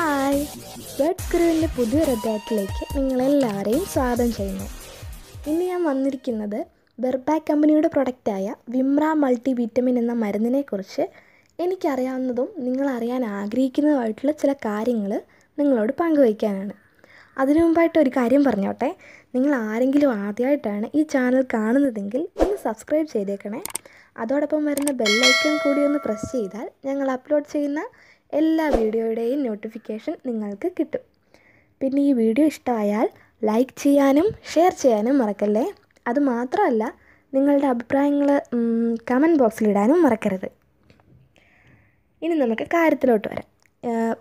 hi bed ക്രൂവിൻ്റെ പുതിയൊരു അദ്ദേഹത്തിലേക്ക് നിങ്ങളെല്ലാവരെയും സ്വാഗതം ചെയ്യുന്നു ഇന്ന് ഞാൻ വന്നിരിക്കുന്നത് ബെർബാക് കമ്പനിയുടെ പ്രൊഡക്റ്റായ വിമ്ര മൾട്ടി വിറ്റമിൻ എന്ന മരുന്നിനെക്കുറിച്ച് എനിക്കറിയാവുന്നതും നിങ്ങൾ അറിയാൻ ആഗ്രഹിക്കുന്നതുമായിട്ടുള്ള ചില കാര്യങ്ങൾ നിങ്ങളോട് പങ്കുവയ്ക്കാനാണ് അതിനു മുമ്പായിട്ട് ഒരു കാര്യം പറഞ്ഞോട്ടെ നിങ്ങൾ ആരെങ്കിലും ആദ്യമായിട്ടാണ് ഈ ചാനൽ കാണുന്നതെങ്കിൽ ഒന്ന് സബ്സ്ക്രൈബ് ചെയ്തേക്കണേ അതോടൊപ്പം വരുന്ന ബെല്ലൈക്കൺ കൂടി ഒന്ന് പ്രസ് ചെയ്താൽ ഞങ്ങൾ അപ്ലോഡ് ചെയ്യുന്ന എല്ലാ വീഡിയോയുടെയും നോട്ടിഫിക്കേഷൻ നിങ്ങൾക്ക് കിട്ടും പിന്നെ ഈ വീഡിയോ ഇഷ്ടമായാൽ ലൈക്ക് ചെയ്യാനും ഷെയർ ചെയ്യാനും മറക്കല്ലേ അതുമാത്രമല്ല നിങ്ങളുടെ അഭിപ്രായങ്ങൾ കമൻറ്റ് ബോക്സിലിടാനും മറക്കരുത് ഇനി നമുക്ക് കാര്യത്തിലോട്ട് വരാം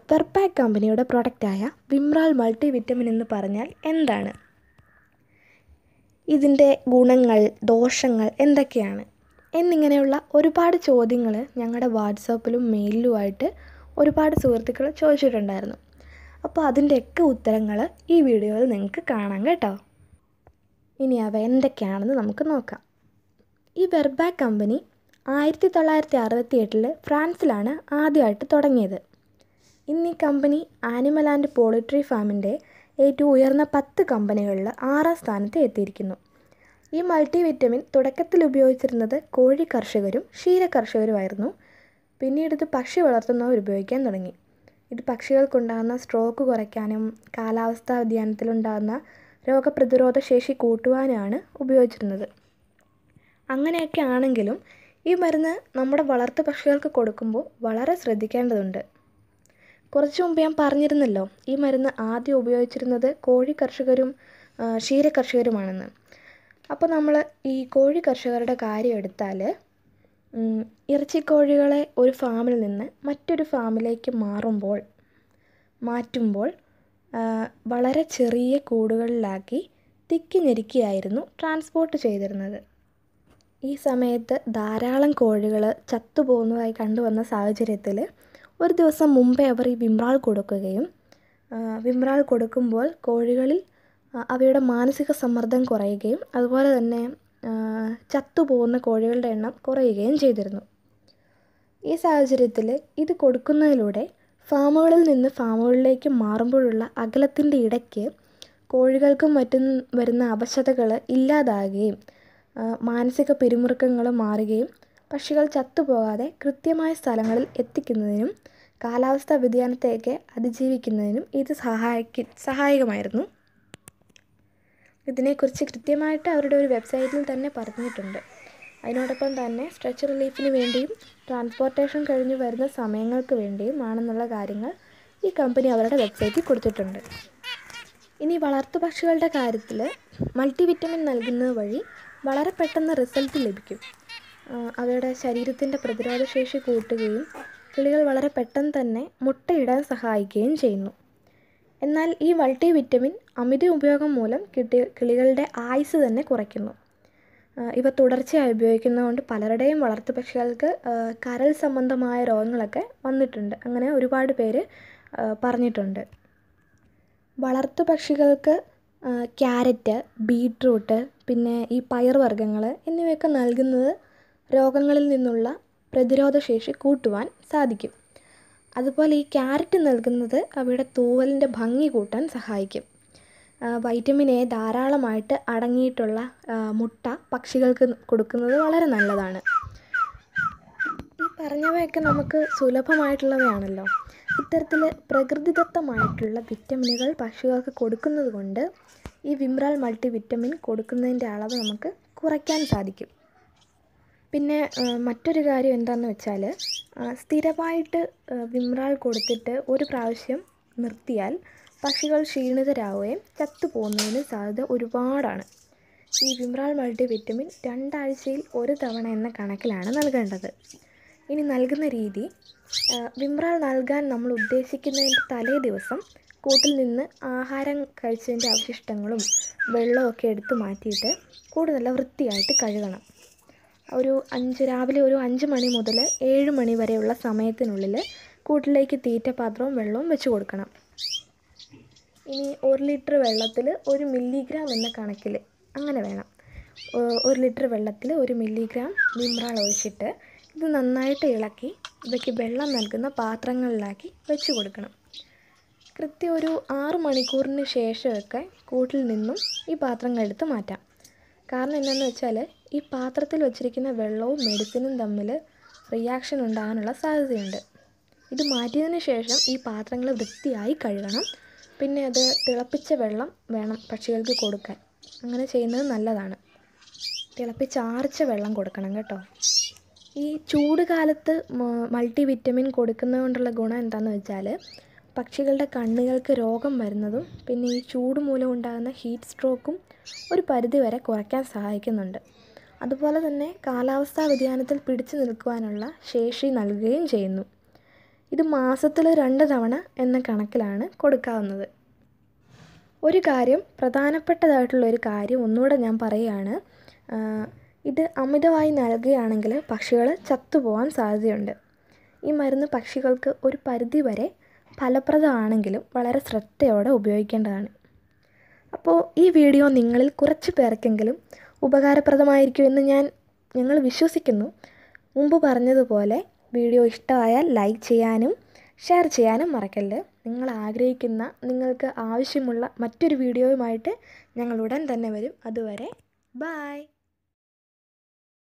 പെർപാക് കമ്പനിയുടെ പ്രൊഡക്റ്റായ വിംറാൾ മൾട്ടി വിറ്റമിൻ എന്ന് പറഞ്ഞാൽ എന്താണ് ഇതിൻ്റെ ഗുണങ്ങൾ ദോഷങ്ങൾ എന്തൊക്കെയാണ് എന്നിങ്ങനെയുള്ള ഒരുപാട് ചോദ്യങ്ങൾ ഞങ്ങളുടെ വാട്സാപ്പിലും മെയിലുമായിട്ട് ഒരുപാട് സുഹൃത്തുക്കൾ ചോദിച്ചിട്ടുണ്ടായിരുന്നു അപ്പോൾ അതിൻ്റെയൊക്കെ ഉത്തരങ്ങൾ ഈ വീഡിയോയിൽ നിങ്ങൾക്ക് കാണാം കേട്ടോ ഇനി അവ എന്തൊക്കെയാണെന്ന് നമുക്ക് നോക്കാം ഈ വെർബാക് കമ്പനി ആയിരത്തി തൊള്ളായിരത്തി അറുപത്തി എട്ടിൽ ഫ്രാൻസിലാണ് ആദ്യമായിട്ട് തുടങ്ങിയത് ഇന്ന് ഈ കമ്പനി ആനിമൽ ആൻഡ് പോളിട്രി ഫാമിൻ്റെ ഏറ്റവും ഉയർന്ന പത്ത് കമ്പനികളിൽ ആറാം സ്ഥാനത്ത് എത്തിയിരിക്കുന്നു ഈ മൾട്ടിവിറ്റമിൻ തുടക്കത്തിൽ ഉപയോഗിച്ചിരുന്നത് കോഴി കർഷകരും ക്ഷീര കർഷകരുമായിരുന്നു പിന്നീട് ഇത് പക്ഷി വളർത്തുന്നവർ ഉപയോഗിക്കാൻ തുടങ്ങി ഇത് പക്ഷികൾക്കുണ്ടാകുന്ന സ്ട്രോക്ക് കുറയ്ക്കാനും കാലാവസ്ഥാ വ്യതിയാനത്തിലുണ്ടാകുന്ന രോഗപ്രതിരോധ ശേഷി കൂട്ടുവാനുമാണ് ഉപയോഗിച്ചിരുന്നത് അങ്ങനെയൊക്കെ ആണെങ്കിലും ഈ മരുന്ന് നമ്മുടെ വളർത്തു പക്ഷികൾക്ക് കൊടുക്കുമ്പോൾ വളരെ ശ്രദ്ധിക്കേണ്ടതുണ്ട് കുറച്ചു മുമ്പ് ഞാൻ പറഞ്ഞിരുന്നല്ലോ ഈ മരുന്ന് ആദ്യം ഉപയോഗിച്ചിരുന്നത് കോഴി കർഷകരും ക്ഷീര കർഷകരുമാണെന്ന് അപ്പോൾ നമ്മൾ ഈ കോഴി കർഷകരുടെ കാര്യം എടുത്താൽ ഇറച്ചിക്കോഴികളെ ഒരു ഫാമിൽ നിന്ന് മറ്റൊരു ഫാമിലേക്ക് മാറുമ്പോൾ മാറ്റുമ്പോൾ വളരെ ചെറിയ കൂടുകളിലാക്കി തിക്കി ഞെരുക്കിയായിരുന്നു ട്രാൻസ്പോർട്ട് ചെയ്തിരുന്നത് ഈ സമയത്ത് ധാരാളം കോഴികൾ ചത്തുപോകുന്നതായി കണ്ടുവന്ന സാഹചര്യത്തിൽ ഒരു ദിവസം മുമ്പേ അവർ ഈ വിമ്രാൾ കൊടുക്കുകയും വിമ്രാൾ കൊടുക്കുമ്പോൾ കോഴികളിൽ അവയുടെ മാനസിക സമ്മർദ്ദം കുറയുകയും അതുപോലെ തന്നെ ചത്തുപോകുന്ന കോഴികളുടെ എണ്ണം കുറയുകയും ചെയ്തിരുന്നു ഈ സാഹചര്യത്തിൽ ഇത് കൊടുക്കുന്നതിലൂടെ ഫാമുകളിൽ നിന്ന് ഫാമുകളിലേക്ക് മാറുമ്പോഴുള്ള അകലത്തിൻ്റെ ഇടയ്ക്ക് കോഴികൾക്കും മറ്റും വരുന്ന അവശതകൾ ഇല്ലാതാകുകയും മാനസിക പിരിമുറുക്കങ്ങൾ മാറുകയും പക്ഷികൾ ചത്തുപോകാതെ കൃത്യമായ സ്ഥലങ്ങളിൽ എത്തിക്കുന്നതിനും കാലാവസ്ഥാ വ്യതിയാനത്തെയൊക്കെ അതിജീവിക്കുന്നതിനും ഇത് സഹായിക്ക സഹായകമായിരുന്നു ഇതിനെക്കുറിച്ച് കൃത്യമായിട്ട് അവരുടെ ഒരു വെബ്സൈറ്റിൽ തന്നെ പറഞ്ഞിട്ടുണ്ട് അതിനോടൊപ്പം തന്നെ സ്ട്രെച്ച് റിലീഫിന് വേണ്ടിയും ട്രാൻസ്പോർട്ടേഷൻ കഴിഞ്ഞ് വരുന്ന സമയങ്ങൾക്ക് വേണ്ടിയും ആണെന്നുള്ള കാര്യങ്ങൾ ഈ കമ്പനി അവരുടെ വെബ്സൈറ്റിൽ കൊടുത്തിട്ടുണ്ട് ഇനി വളർത്തു പക്ഷികളുടെ കാര്യത്തിൽ വിറ്റമിൻ നൽകുന്നത് വഴി വളരെ പെട്ടെന്ന് റിസൾട്ട് ലഭിക്കും അവയുടെ ശരീരത്തിൻ്റെ പ്രതിരോധശേഷി കൂട്ടുകയും കിളികൾ വളരെ പെട്ടെന്ന് തന്നെ മുട്ടയിടാൻ സഹായിക്കുകയും ചെയ്യുന്നു എന്നാൽ ഈ വിറ്റമിൻ അമിത ഉപയോഗം മൂലം കിട്ടി കിളികളുടെ ആയുസ് തന്നെ കുറയ്ക്കുന്നു ഇവ തുടർച്ചയായി ഉപയോഗിക്കുന്നതുകൊണ്ട് പലരുടെയും വളർത്തു പക്ഷികൾക്ക് കരൾ സംബന്ധമായ രോഗങ്ങളൊക്കെ വന്നിട്ടുണ്ട് അങ്ങനെ ഒരുപാട് പേര് പറഞ്ഞിട്ടുണ്ട് വളർത്തു പക്ഷികൾക്ക് ക്യാരറ്റ് ബീട്രൂട്ട് പിന്നെ ഈ പയർവർഗ്ഗങ്ങൾ എന്നിവയൊക്കെ നൽകുന്നത് രോഗങ്ങളിൽ നിന്നുള്ള പ്രതിരോധശേഷി കൂട്ടുവാൻ സാധിക്കും അതുപോലെ ഈ ക്യാരറ്റ് നൽകുന്നത് അവയുടെ തൂവലിൻ്റെ ഭംഗി കൂട്ടാൻ സഹായിക്കും വൈറ്റമിൻ എ ധാരാളമായിട്ട് അടങ്ങിയിട്ടുള്ള മുട്ട പക്ഷികൾക്ക് കൊടുക്കുന്നത് വളരെ നല്ലതാണ് ഈ പറഞ്ഞവയൊക്കെ നമുക്ക് സുലഭമായിട്ടുള്ളവയാണല്ലോ ഇത്തരത്തിൽ പ്രകൃതിദത്തമായിട്ടുള്ള വിറ്റമിനുകൾ പക്ഷികൾക്ക് കൊടുക്കുന്നത് കൊണ്ട് ഈ വിമ്രാൽ മൾട്ടി വിറ്റമിൻ കൊടുക്കുന്നതിൻ്റെ അളവ് നമുക്ക് കുറയ്ക്കാൻ സാധിക്കും പിന്നെ മറ്റൊരു കാര്യം എന്താണെന്ന് വെച്ചാൽ സ്ഥിരമായിട്ട് വിമ്രാൾ കൊടുത്തിട്ട് ഒരു പ്രാവശ്യം നിർത്തിയാൽ പക്ഷികൾ ക്ഷീണിതരാവുകയും ചത്തുപോകുന്നതിന് സാധ്യത ഒരുപാടാണ് ഈ വിമ്രാൾ മൾട്ടി വിറ്റമിൻ രണ്ടാഴ്ചയിൽ ഒരു തവണ എന്ന കണക്കിലാണ് നൽകേണ്ടത് ഇനി നൽകുന്ന രീതി വിമ്രാൾ നൽകാൻ നമ്മൾ ഉദ്ദേശിക്കുന്നതിൻ്റെ തലേ ദിവസം കൂട്ടിൽ നിന്ന് ആഹാരം കഴിച്ചതിൻ്റെ അവശിഷ്ടങ്ങളും വെള്ളമൊക്കെ എടുത്തു മാറ്റിയിട്ട് കൂടുതൽ നല്ല വൃത്തിയായിട്ട് കഴുകണം ഒരു അഞ്ച് രാവിലെ ഒരു അഞ്ച് മണി മുതൽ ഏഴ് മണി വരെയുള്ള സമയത്തിനുള്ളിൽ കൂട്ടിലേക്ക് തീറ്റ പാത്രവും വെള്ളവും വെച്ച് കൊടുക്കണം ഇനി ഒരു ലിറ്റർ വെള്ളത്തിൽ ഒരു മില്ലിഗ്രാം എന്ന കണക്കിൽ അങ്ങനെ വേണം ഒരു ലിറ്റർ വെള്ളത്തിൽ ഒരു മില്ലിഗ്രാം നിമ്രാൾ ഒഴിച്ചിട്ട് ഇത് നന്നായിട്ട് ഇളക്കി ഇവയ്ക്ക് വെള്ളം നൽകുന്ന പാത്രങ്ങളിലാക്കി വെച്ച് കൊടുക്കണം കൃത്യം ഒരു ആറ് മണിക്കൂറിന് ശേഷമൊക്കെ കൂട്ടിൽ നിന്നും ഈ പാത്രങ്ങൾ എടുത്ത് മാറ്റാം കാരണം എന്താണെന്ന് വെച്ചാൽ ഈ പാത്രത്തിൽ വെച്ചിരിക്കുന്ന വെള്ളവും മെഡിസിനും തമ്മിൽ റിയാക്ഷൻ ഉണ്ടാകാനുള്ള സാധ്യതയുണ്ട് ഇത് മാറ്റിയതിന് ശേഷം ഈ പാത്രങ്ങൾ വൃത്തിയായി കഴുകണം പിന്നെ അത് തിളപ്പിച്ച വെള്ളം വേണം പക്ഷികൾക്ക് കൊടുക്കാൻ അങ്ങനെ ചെയ്യുന്നത് നല്ലതാണ് തിളപ്പിച്ചാർച്ച വെള്ളം കൊടുക്കണം കേട്ടോ ഈ ചൂട് കാലത്ത് മൾട്ടി വിറ്റമിൻ കൊടുക്കുന്നത് കൊണ്ടുള്ള ഗുണം എന്താണെന്ന് വെച്ചാൽ പക്ഷികളുടെ കണ്ണുകൾക്ക് രോഗം വരുന്നതും പിന്നെ ഈ ചൂട് മൂലം ഉണ്ടാകുന്ന ഹീറ്റ് സ്ട്രോക്കും ഒരു പരിധിവരെ കുറയ്ക്കാൻ സഹായിക്കുന്നുണ്ട് അതുപോലെ തന്നെ കാലാവസ്ഥാ വ്യതിയാനത്തിൽ പിടിച്ചു നിൽക്കുവാനുള്ള ശേഷി നൽകുകയും ചെയ്യുന്നു ഇത് മാസത്തിൽ രണ്ട് തവണ എന്ന കണക്കിലാണ് കൊടുക്കാവുന്നത് ഒരു കാര്യം പ്രധാനപ്പെട്ടതായിട്ടുള്ള ഒരു കാര്യം ഒന്നുകൂടെ ഞാൻ പറയുകയാണ് ഇത് അമിതമായി നൽകുകയാണെങ്കിൽ പക്ഷികൾ ചത്തുപോകാൻ സാധ്യതയുണ്ട് ഈ മരുന്ന് പക്ഷികൾക്ക് ഒരു പരിധി വരെ ഫലപ്രദമാണെങ്കിലും വളരെ ശ്രദ്ധയോടെ ഉപയോഗിക്കേണ്ടതാണ് അപ്പോൾ ഈ വീഡിയോ നിങ്ങളിൽ കുറച്ച് പേർക്കെങ്കിലും ഉപകാരപ്രദമായിരിക്കുമെന്ന് ഞാൻ ഞങ്ങൾ വിശ്വസിക്കുന്നു മുമ്പ് പറഞ്ഞതുപോലെ വീഡിയോ ഇഷ്ടമായാൽ ലൈക്ക് ചെയ്യാനും ഷെയർ ചെയ്യാനും മറക്കല്ല് നിങ്ങൾ ആഗ്രഹിക്കുന്ന നിങ്ങൾക്ക് ആവശ്യമുള്ള മറ്റൊരു വീഡിയോയുമായിട്ട് ഞങ്ങൾ ഉടൻ തന്നെ വരും അതുവരെ ബായ്